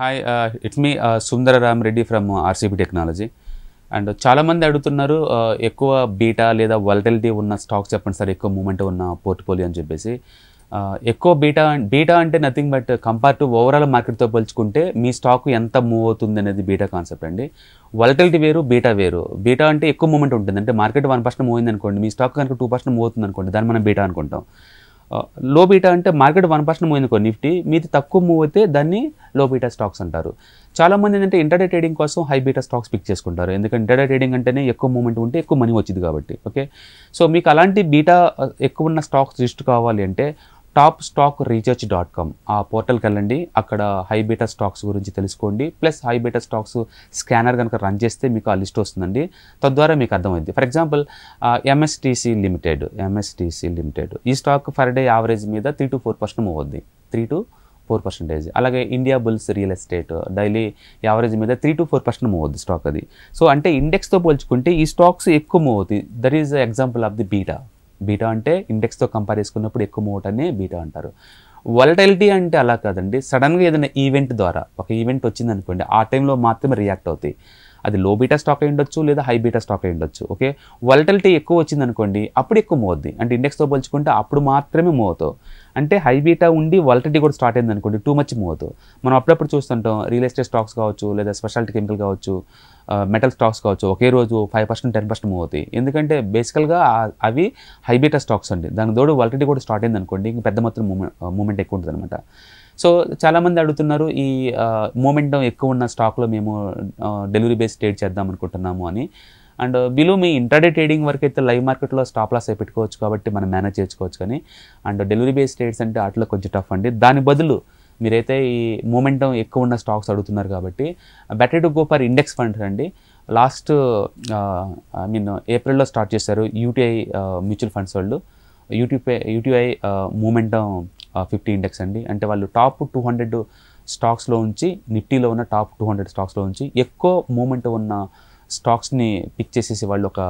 hi hi, మీ Sundara Ram Reddy from RCB technology and చాలామంది అడుగుతున్నారు uh, ఎక్కువ బీటా లేదా వలటిలిటీ ఉన్న స్టాక్స్ చెప్పండి సార్ ఎక్కువ మూమెంట్ ఉన్న పోర్ట్ఫోలియో అని చెప్పేసి uh, ఎక్కువ బీటా బీటా అంటే nothing but compare to overall మార్కెట్తో పోల్చుకుంటే మీ స్టాక్ ఎంత మూవ్ అవుతుంది అనేది బీటా కాన్సెప్ట్ అండి వలటిలిటీ వేరు బీటా వేరు బీటా అంటే ఎక్కువ మూమెంట్ ఉంటుంది అంటే మార్కెట్ వన్ పర్సెంట్ మూవ్ అయింది అనుకోండి మీ స్టాక్ కనుక టూ పర్సెంట్ మూవ్ అవుతుంది అనుకోండి దాన్ని మనం బీటా అనుకుంటాం లో బీటా అంటే మార్కెట్ వన్ పర్సెంట్ మూవ్ అయింది నిఫ్టీ మీది తక్కువ మూవ్ అయితే దాన్ని లో బీటా స్టాక్స్ అంటారు చాలామంది ఏంటంటే ఇంటర్డే ట్రేడింగ్ కోసం హై బీటా స్టాక్స్ పిక్ చేసుకుంటారు ఎందుకంటే ఇంటర్డే ట్రేడింగ్ అంటేనే ఎక్కువ మూమెంట్ ఉంటే ఎక్కువ మనీ వచ్చింది కాబట్టి ఓకే సో మీకు అలాంటి బీటా ఎక్కువ ఉన్న స్టాక్స్ లిస్ట్ కావాలి అంటే top stock research dot com ఆ పోర్టల్కి వెళ్ళండి అక్కడ హైబీటా స్టాక్స్ గురించి తెలుసుకోండి ప్లస్ హైబీటా స్టాక్స్ స్కానర్ కనుక రన్ చేస్తే మీకు ఆ లిస్ట్ వస్తుందండి తద్వారా మీకు అర్థమైంది for example MSTC limited MSTC limited ఈ స్టాక్ ఫర్ డే యావరేజ్ మీద three to four percent move అవుద్ది త్రీ టు ఫోర్ పర్సెంటేజ్ అలాగే Indiabulls real estate daily average మీద three to four percent move అవుద్ది స్టాక్ అది సో అంటే ఇండెక్స్తో పోల్చుకుంటే ఈ స్టాక్స్ ఎక్కువ మూవ్ అవుతుంది that is example of the beta beta అంటే ఇండెక్స్తో కంపేర్ చేసుకున్నప్పుడు ఎక్కువ మూవ్ అవటాన్ని బీటా అంటారు వాలటైలిటీ అంటే అలా కాదండి సడన్గా ఏదైనా ఈవెంట్ ద్వారా ఒక ఈవెంట్ వచ్చింది అనుకోండి ఆ టైంలో మాత్రమే రియాక్ట్ అవుతాయి అది లో బీటా స్టాక్ అయి ఉండొచ్చు లేదా హై బీటా స్టాక్ అయి ఉండొచ్చు ఓకే వాలటిలిటీ ఎక్కువ వచ్చింది అనుకోండి అప్పుడు ఎక్కువ మోద్ది అంటే ఇండెక్స్తో పోల్చుకుంటే అప్పుడు మాత్రమే మూవ్ అంటే హై బీటా ఉండి వాలటిలిటీ కూడా స్టార్ట్ అయింది అనుకోండి టూ మచ్ మూవ్ మనం అప్పుడప్పుడు చూస్తుంటాం రియల్ ఎస్టేట్ స్టాక్స్ కావచ్చు లేదా స్పెషాలిటీ కెమికల్ కావచ్చు మెటల్ స్టాక్స్ కావచ్చు ఒకే రోజు five percent ten percent move అవుతాయి ఎందుకంటే బేసికల్గా అవి హైబీటా స్టాక్స్ అండి దాని తోడు వాలటిలిటీ కూడా స్టార్ట్ అయింది అనుకోండి ఇంకా పెద్ద మొత్తం మూమెంట్ మూమెంట్ ఎక్కువ ఉంటుంది అనమాట సో చాలామంది అడుగుతున్నారు ఈ మూమెంటం ఎక్కువ ఉన్న స్టాక్లో మేము డెలివరీ బేస్ ట్రేడ్ చేద్దాం అనుకుంటున్నాము అని అండ్ బిలో మీ ఇంటర్డే ట్రేడింగ్ వరకు అయితే లైవ్ మార్కెట్లో స్టాప్ లాస్ పెట్టుకోవచ్చు కాబట్టి మనం మేనేజ్ చేసుకోవచ్చు కానీ అండ్ డెలివరీ బేస్ ట్రేడ్స్ అంటే వాటిలో కొంచెం టఫ్ అండి దాని బదులు మీరైతే ఈ మూమెంటం ఎక్కువ ఉన్న స్టాక్స్ అడుగుతున్నారు కాబట్టి better to go for index funds అండి లాస్ట్ ఐ మీన్ ఏప్రిల్లో స్టార్ట్ చేశారు యూటీఐ మ్యూచువల్ ఫండ్స్ వాళ్ళు UTI UTI momentum fifty index అండి అంటే వాళ్ళు టాప్ టూ హండ్రెడ్ స్టాక్స్లో ఉంచి నిఫ్టీలో ఉన్న టాప్ టూ హండ్రెడ్ స్టాక్స్లో ఉంచి ఎక్కువ మూమెంట్ ఉన్న స్టాక్స్ని పిక్ చేసేసి వాళ్ళు ఒక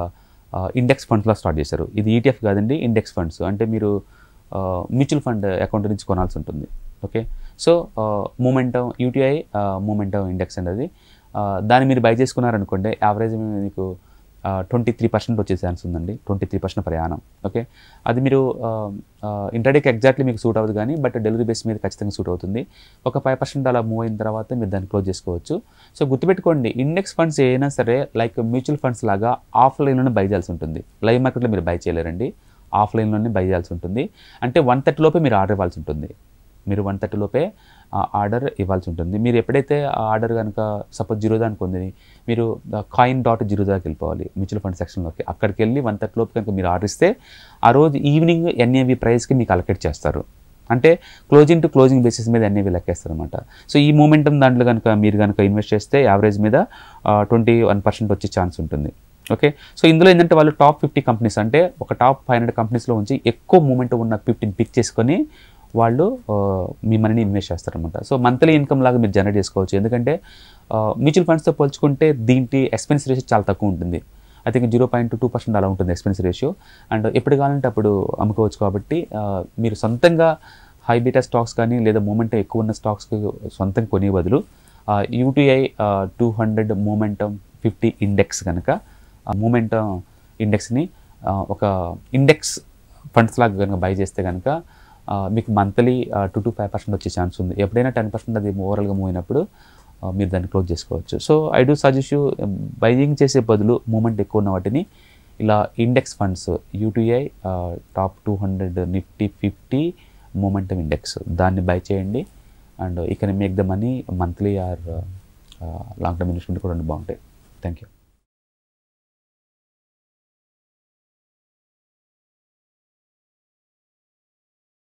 ఇండెక్స్ ఫండ్స్లో స్టార్ట్ చేశారు ఇది ఈటీఎఫ్ e కాదండి ఇండెక్స్ ఫండ్స్ అంటే మీరు మ్యూచువల్ ఫండ్ అకౌంట్ నుంచి కొనాల్సి ఉంటుంది okay so momentum UTI momentum index అండి అది దాన్ని మీరు బై చేసుకున్నారనుకోండి యావరేజ్ మీకు ట్వంటీ త్రీ పర్సెంట్ వచ్చే ఛాన్స్ ఉందండి ట్వంటీ త్రీ పర్సెంట్ ప్రయాణం ఓకే అది మీరు ఇంటర్డేకి ఎగ్జాక్ట్లీ మీకు సూట్ అవ్వదు కానీ బట్ డెలివరీ బేస్ మీద ఖచ్చితంగా సూట్ అవుతుంది ఒక ఫైవ్ పర్సెంట్ అలా మూవ్ అయిన తర్వాత మీరు దాన్ని క్లోజ్ చేసుకోవచ్చు సో గుర్తుపెట్టుకోండి ఇండెక్స్ ఫండ్స్ ఏదైనా సరే లైక్ మ్యూచువల్ ఫండ్స్ లాగా ఆఫ్లైన్లోనే బై చేయాల్సి ఉంటుంది లైవ్ మార్కెట్లో మీరు బై చేయలేరండి ఆఫ్లైన్లోనే బై చేయాల్సి ఉంటుంది అంటే వన్ థర్టీ లోపే మీరు ఆర్డర్ ఇవ్వాల్సి ఉంటుంది మీరు వన్ థర్టీలోపే ఆర్డర్ ఇవ్వాల్సి ఉంటుంది మీరు ఎప్పుడైతే ఆ ఆర్డర్ కనుక సపోజ్ జీరోదానికి ఉంది మీరు కాయిన్ డాట్ జిరోదాకి వెళ్ళిపోవాలి మ్యూచువల్ ఫండ్ సెక్షన్లోకి అక్కడికి వెళ్ళి వన్ థర్టీలోపు కనుక మీరు ఆర్డర్ ఇస్తే ఆ రోజు ఈవినింగ్ ఎన్ఏవి ప్రైస్కి మీకు అలకేట్ చేస్తారు అంటే క్లోజింగ్ టు క్లోజింగ్ బేసిస్ మీద ఎన్ఏవి లెక్కేస్తారనమాట సో ఈ మూమెంటం దాంట్లో కనుక మీరు కనుక ఇన్వెస్ట్ చేస్తే యావరేజ్ మీద ట్వంటీ వన్ పర్సెంట్ వచ్చే ఛాన్స్ ఉంటుంది ఓకే సో ఇందులో ఏంటంటే వాళ్ళు టాప్ ఫిఫ్టీ కంపెనీస్ అంటే ఒక టాప్ ఫైవ్ హండ్రెడ్ కంపెనీస్లో ఉంచి ఎక్కువ మూమెంట్ ఉన్న ఫిఫ్టీని పిక్ చేసుకొని వాళ్ళు మీ మనీని ఇన్వెస్ట్ చేస్తారనమాట సో మంత్లీ ఇన్కమ్ లాగా మీరు జనరేట్ చేసుకోవచ్చు ఎందుకంటే మ్యూచువల్ ఫండ్స్తో పోల్చుకుంటే దీంటి ఎక్స్పెన్స్ రేషియో చాలా తక్కువ ఉంటుంది I think zero point two percent అలా ఉంటుంది ఎక్స్పెన్స్ రేషియో అండ్ ఎప్పుడు కావాలంటే అప్పుడు అమ్ముకోవచ్చు కాబట్టి మీరు సొంతంగా హై బీటా స్టాక్స్ కానీ లేదా మూమెంట్ ఎక్కువ ఉన్న స్టాక్స్కి సొంతంగా కొనే బదులు UTI two hundred momentum fifty index కనుక మూమెంటమ్ ఇండెక్స్ని ఒక ఇండెక్స్ ఫండ్స్ లాగా కనుక బై చేస్తే కనుక మీకు monthly two to five percent వచ్చే ఛాన్స్ ఉంది ఎప్పుడైనా టెన్ పర్సెంట్ అది ఓవరాల్గా మూవ్ అయినప్పుడు మీరు దాన్ని క్లోజ్ చేసుకోవచ్చు so I do suggest you buying చేసే బదులు మూమెంట్ ఎక్కువ ఉన్న వాటిని ఇలా index funds UTI top two hundred Nifty fifty momentum index దాన్ని బై చేయండి అండ్ ఇక్కడ make the money monthly or long term investment కూడా బాగుంటాయి థ్యాంక్ యూ